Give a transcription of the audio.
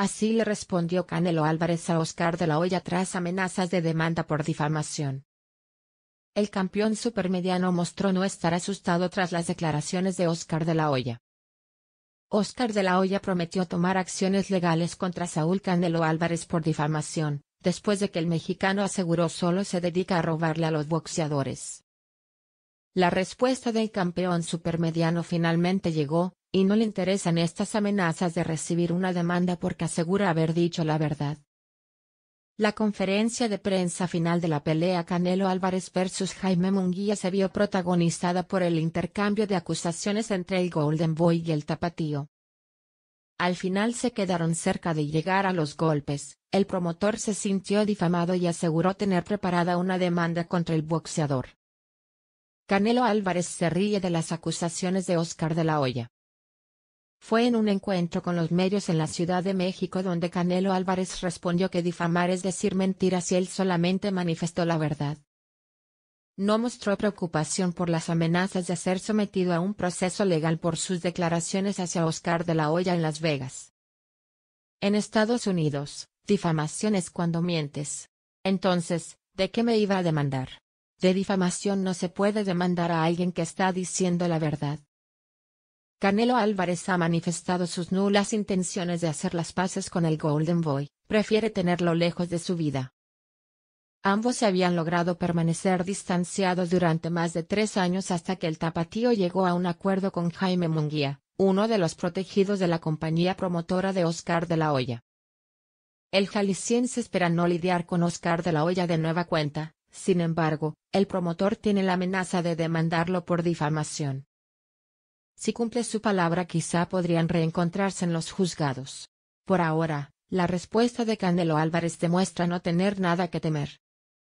Así le respondió Canelo Álvarez a Oscar de la Hoya tras amenazas de demanda por difamación. El campeón supermediano mostró no estar asustado tras las declaraciones de Oscar de la Hoya. Oscar de la Hoya prometió tomar acciones legales contra Saúl Canelo Álvarez por difamación, después de que el mexicano aseguró solo se dedica a robarle a los boxeadores. La respuesta del campeón supermediano finalmente llegó, y no le interesan estas amenazas de recibir una demanda porque asegura haber dicho la verdad. La conferencia de prensa final de la pelea Canelo Álvarez vs Jaime Munguía se vio protagonizada por el intercambio de acusaciones entre el Golden Boy y el Tapatío. Al final se quedaron cerca de llegar a los golpes, el promotor se sintió difamado y aseguró tener preparada una demanda contra el boxeador. Canelo Álvarez se ríe de las acusaciones de Oscar de la Hoya, fue en un encuentro con los medios en la Ciudad de México donde Canelo Álvarez respondió que difamar es decir mentiras y él solamente manifestó la verdad. No mostró preocupación por las amenazas de ser sometido a un proceso legal por sus declaraciones hacia Oscar de la Hoya en Las Vegas. En Estados Unidos, difamación es cuando mientes. Entonces, ¿de qué me iba a demandar? De difamación no se puede demandar a alguien que está diciendo la verdad. Canelo Álvarez ha manifestado sus nulas intenciones de hacer las paces con el Golden Boy, prefiere tenerlo lejos de su vida. Ambos se habían logrado permanecer distanciados durante más de tres años hasta que el tapatío llegó a un acuerdo con Jaime Munguía, uno de los protegidos de la compañía promotora de Oscar de la Hoya. El jalisciense espera no lidiar con Oscar de la Hoya de nueva cuenta, sin embargo, el promotor tiene la amenaza de demandarlo por difamación. Si cumple su palabra quizá podrían reencontrarse en los juzgados. Por ahora, la respuesta de Candelo Álvarez demuestra no tener nada que temer.